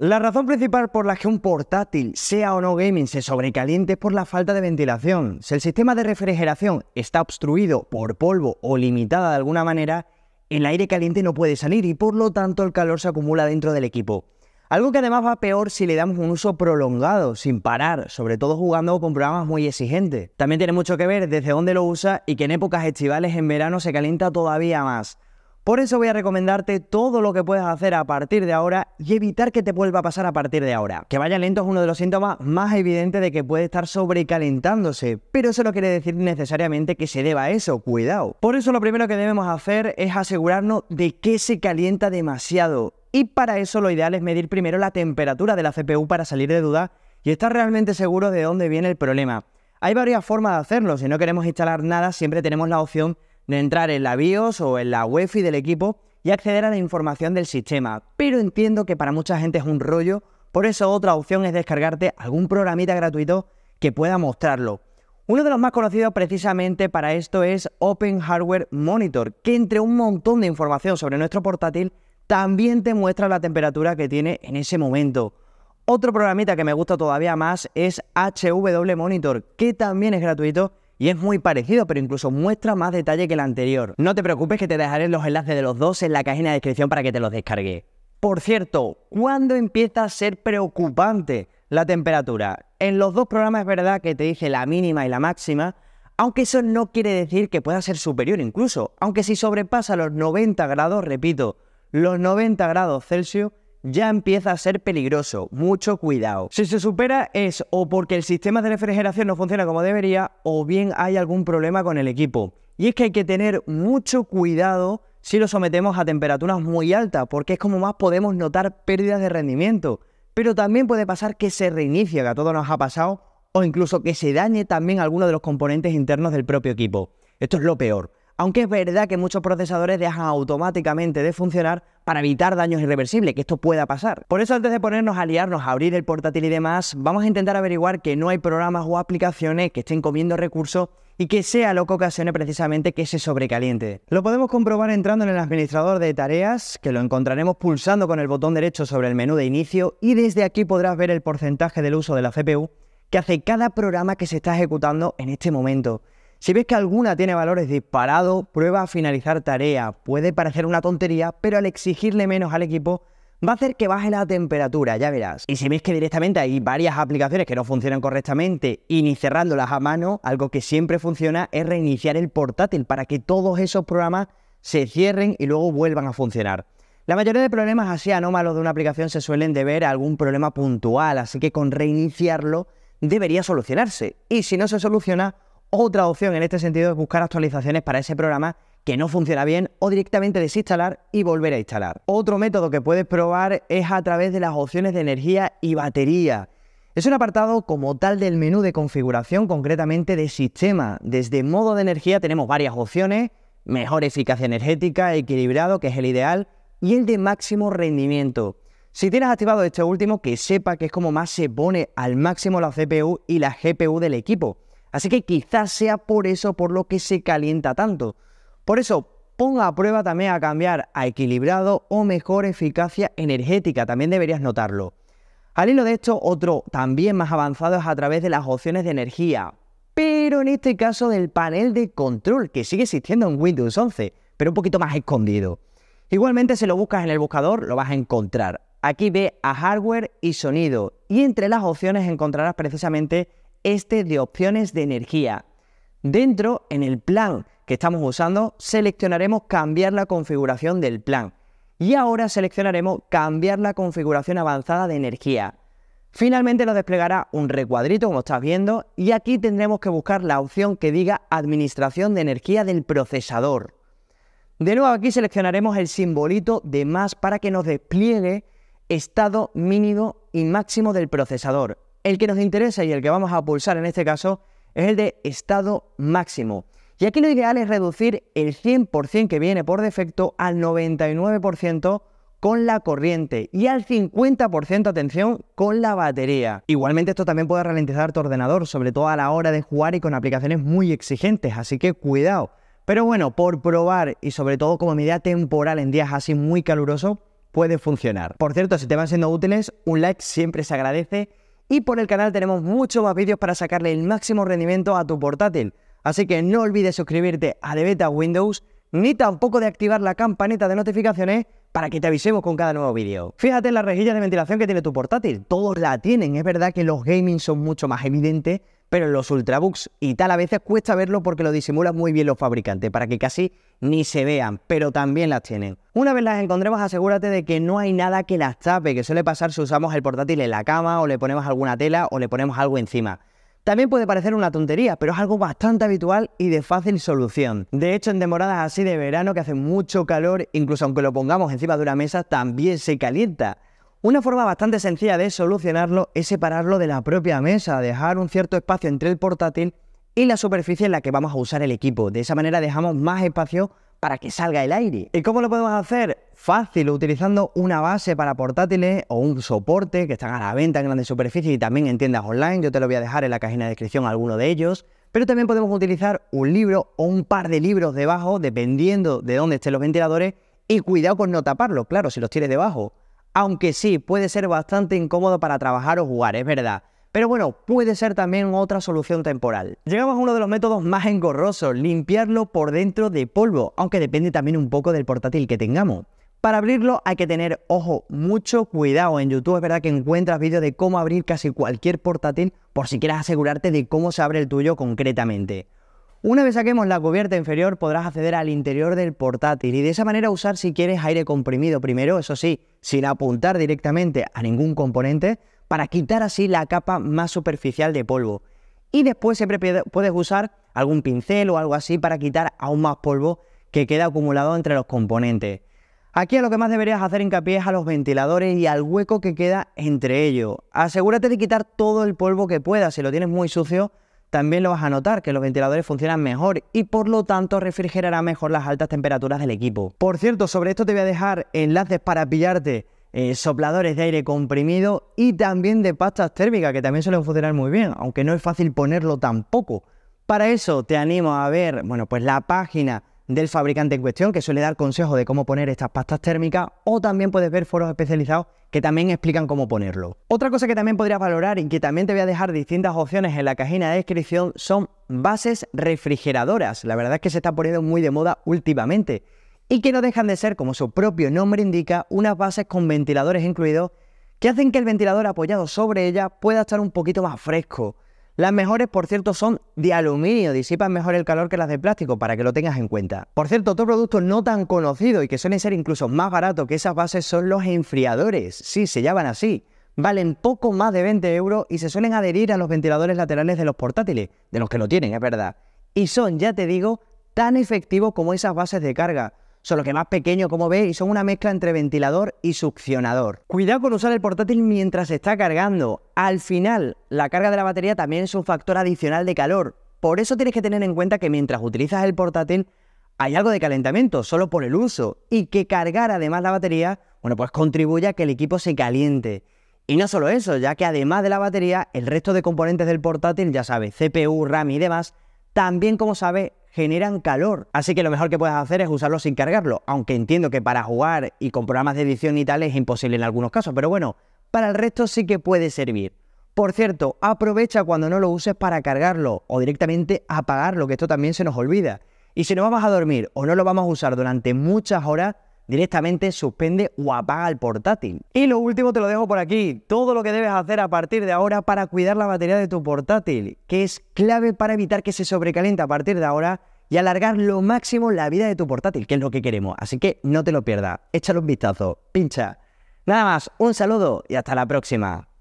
La razón principal por la que un portátil, sea o no gaming, se sobrecaliente es por la falta de ventilación. Si el sistema de refrigeración está obstruido por polvo o limitada de alguna manera, el aire caliente no puede salir y por lo tanto el calor se acumula dentro del equipo. Algo que además va peor si le damos un uso prolongado, sin parar, sobre todo jugando con programas muy exigentes. También tiene mucho que ver desde dónde lo usa y que en épocas estivales en verano se calienta todavía más. Por eso voy a recomendarte todo lo que puedas hacer a partir de ahora y evitar que te vuelva a pasar a partir de ahora. Que vaya lento es uno de los síntomas más evidentes de que puede estar sobrecalentándose, pero eso no quiere decir necesariamente que se deba a eso, cuidado. Por eso lo primero que debemos hacer es asegurarnos de que se calienta demasiado. Y para eso lo ideal es medir primero la temperatura de la CPU para salir de duda y estar realmente seguro de dónde viene el problema. Hay varias formas de hacerlo, si no queremos instalar nada siempre tenemos la opción de entrar en la BIOS o en la UEFI del equipo y acceder a la información del sistema, pero entiendo que para mucha gente es un rollo, por eso otra opción es descargarte algún programita gratuito que pueda mostrarlo. Uno de los más conocidos precisamente para esto es Open Hardware Monitor, que entre un montón de información sobre nuestro portátil también te muestra la temperatura que tiene en ese momento. Otro programita que me gusta todavía más es HW Monitor, que también es gratuito y es muy parecido, pero incluso muestra más detalle que el anterior. No te preocupes que te dejaré los enlaces de los dos en la cajita de descripción para que te los descargue. Por cierto, ¿cuándo empieza a ser preocupante la temperatura? En los dos programas es verdad que te dije la mínima y la máxima, aunque eso no quiere decir que pueda ser superior incluso, aunque si sobrepasa los 90 grados, repito, los 90 grados Celsius, ya empieza a ser peligroso. Mucho cuidado. Si se supera es o porque el sistema de refrigeración no funciona como debería o bien hay algún problema con el equipo. Y es que hay que tener mucho cuidado si lo sometemos a temperaturas muy altas, porque es como más podemos notar pérdidas de rendimiento. Pero también puede pasar que se reinicie, que a todos nos ha pasado, o incluso que se dañe también alguno de los componentes internos del propio equipo. Esto es lo peor aunque es verdad que muchos procesadores dejan automáticamente de funcionar para evitar daños irreversibles, que esto pueda pasar. Por eso antes de ponernos a liarnos, a abrir el portátil y demás, vamos a intentar averiguar que no hay programas o aplicaciones que estén comiendo recursos y que sea lo que ocasione precisamente que se sobrecaliente. Lo podemos comprobar entrando en el administrador de tareas, que lo encontraremos pulsando con el botón derecho sobre el menú de inicio y desde aquí podrás ver el porcentaje del uso de la CPU que hace cada programa que se está ejecutando en este momento. Si ves que alguna tiene valores disparados, prueba a finalizar tarea. Puede parecer una tontería, pero al exigirle menos al equipo va a hacer que baje la temperatura, ya verás. Y si ves que directamente hay varias aplicaciones que no funcionan correctamente y ni cerrándolas a mano, algo que siempre funciona es reiniciar el portátil para que todos esos programas se cierren y luego vuelvan a funcionar. La mayoría de problemas así anómalos de una aplicación se suelen deber a algún problema puntual, así que con reiniciarlo debería solucionarse. Y si no se soluciona, otra opción en este sentido es buscar actualizaciones para ese programa que no funciona bien o directamente desinstalar y volver a instalar. Otro método que puedes probar es a través de las opciones de energía y batería. Es un apartado como tal del menú de configuración concretamente de sistema. Desde modo de energía tenemos varias opciones, mejor eficacia energética, equilibrado, que es el ideal, y el de máximo rendimiento. Si tienes activado este último, que sepa que es como más se pone al máximo la CPU y la GPU del equipo. Así que quizás sea por eso por lo que se calienta tanto. Por eso, ponga a prueba también a cambiar a equilibrado o mejor eficacia energética, también deberías notarlo. Al hilo de esto, otro también más avanzado es a través de las opciones de energía, pero en este caso del panel de control, que sigue existiendo en Windows 11, pero un poquito más escondido. Igualmente, si lo buscas en el buscador, lo vas a encontrar. Aquí ve a hardware y sonido, y entre las opciones encontrarás precisamente este de opciones de energía. Dentro, en el plan que estamos usando, seleccionaremos cambiar la configuración del plan. Y ahora seleccionaremos cambiar la configuración avanzada de energía. Finalmente lo desplegará un recuadrito, como estás viendo, y aquí tendremos que buscar la opción que diga Administración de Energía del procesador. De nuevo aquí seleccionaremos el simbolito de más para que nos despliegue estado mínimo y máximo del procesador. El que nos interesa y el que vamos a pulsar en este caso es el de estado máximo. Y aquí lo ideal es reducir el 100% que viene por defecto al 99% con la corriente y al 50% atención con la batería. Igualmente esto también puede ralentizar tu ordenador, sobre todo a la hora de jugar y con aplicaciones muy exigentes, así que cuidado. Pero bueno, por probar y sobre todo como medida temporal en días así muy calurosos, puede funcionar. Por cierto, si te van siendo útiles, un like siempre se agradece y por el canal tenemos muchos más vídeos para sacarle el máximo rendimiento a tu portátil. Así que no olvides suscribirte a Beta Windows ni tampoco de activar la campanita de notificaciones para que te avisemos con cada nuevo vídeo. Fíjate en las rejillas de ventilación que tiene tu portátil, todos la tienen, es verdad que los gaming son mucho más evidentes, pero los ultrabooks y tal a veces cuesta verlo porque lo disimulan muy bien los fabricantes para que casi ni se vean, pero también las tienen. Una vez las encontremos asegúrate de que no hay nada que las tape, que suele pasar si usamos el portátil en la cama o le ponemos alguna tela o le ponemos algo encima. También puede parecer una tontería, pero es algo bastante habitual y de fácil solución. De hecho, en demoradas así de verano que hace mucho calor, incluso aunque lo pongamos encima de una mesa, también se calienta. Una forma bastante sencilla de solucionarlo es separarlo de la propia mesa, dejar un cierto espacio entre el portátil y la superficie en la que vamos a usar el equipo. De esa manera dejamos más espacio para que salga el aire. ¿Y cómo lo podemos hacer? Fácil, utilizando una base para portátiles o un soporte que están a la venta en grandes superficies y también en tiendas online. Yo te lo voy a dejar en la cajina de descripción alguno de ellos. Pero también podemos utilizar un libro o un par de libros debajo, dependiendo de dónde estén los ventiladores. Y cuidado con no taparlos, claro, si los tienes debajo. Aunque sí, puede ser bastante incómodo para trabajar o jugar, es verdad. Pero bueno, puede ser también otra solución temporal. Llegamos a uno de los métodos más engorrosos, limpiarlo por dentro de polvo, aunque depende también un poco del portátil que tengamos. Para abrirlo hay que tener, ojo, mucho cuidado. En YouTube es verdad que encuentras vídeos de cómo abrir casi cualquier portátil por si quieres asegurarte de cómo se abre el tuyo concretamente. Una vez saquemos la cubierta inferior podrás acceder al interior del portátil y de esa manera usar si quieres aire comprimido primero, eso sí, sin apuntar directamente a ningún componente, para quitar así la capa más superficial de polvo. Y después siempre puedes usar algún pincel o algo así para quitar aún más polvo que queda acumulado entre los componentes. Aquí a lo que más deberías hacer hincapié es a los ventiladores y al hueco que queda entre ellos. Asegúrate de quitar todo el polvo que puedas, si lo tienes muy sucio también lo vas a notar, que los ventiladores funcionan mejor y por lo tanto refrigerará mejor las altas temperaturas del equipo. Por cierto, sobre esto te voy a dejar enlaces para pillarte eh, sopladores de aire comprimido y también de pastas térmicas, que también suelen funcionar muy bien, aunque no es fácil ponerlo tampoco. Para eso te animo a ver, bueno, pues la página del fabricante en cuestión, que suele dar consejos de cómo poner estas pastas térmicas, o también puedes ver foros especializados que también explican cómo ponerlo. Otra cosa que también podrías valorar y que también te voy a dejar distintas opciones en la cajina de descripción son bases refrigeradoras. La verdad es que se está poniendo muy de moda últimamente y que no dejan de ser, como su propio nombre indica, unas bases con ventiladores incluidos que hacen que el ventilador apoyado sobre ella pueda estar un poquito más fresco. Las mejores, por cierto, son de aluminio, disipan mejor el calor que las de plástico, para que lo tengas en cuenta. Por cierto, otro producto no tan conocido y que suelen ser incluso más barato que esas bases son los enfriadores. Sí, se llaman así. Valen poco más de 20 euros y se suelen adherir a los ventiladores laterales de los portátiles, de los que lo tienen, es verdad. Y son, ya te digo, tan efectivos como esas bases de carga. Son los que más pequeños, como veis, y son una mezcla entre ventilador y succionador. Cuidado con usar el portátil mientras se está cargando. Al final, la carga de la batería también es un factor adicional de calor. Por eso tienes que tener en cuenta que mientras utilizas el portátil hay algo de calentamiento, solo por el uso. Y que cargar además la batería, bueno, pues contribuye a que el equipo se caliente. Y no solo eso, ya que además de la batería, el resto de componentes del portátil, ya sabes, CPU, RAM y demás, también como sabe, generan calor. Así que lo mejor que puedes hacer es usarlo sin cargarlo, aunque entiendo que para jugar y con programas de edición y tal es imposible en algunos casos, pero bueno, para el resto sí que puede servir. Por cierto, aprovecha cuando no lo uses para cargarlo o directamente apagarlo, que esto también se nos olvida. Y si no vamos a dormir o no lo vamos a usar durante muchas horas, directamente suspende o apaga el portátil. Y lo último te lo dejo por aquí, todo lo que debes hacer a partir de ahora para cuidar la batería de tu portátil, que es clave para evitar que se sobrecaliente a partir de ahora y alargar lo máximo la vida de tu portátil, que es lo que queremos. Así que no te lo pierdas, échale un vistazo, pincha. Nada más, un saludo y hasta la próxima.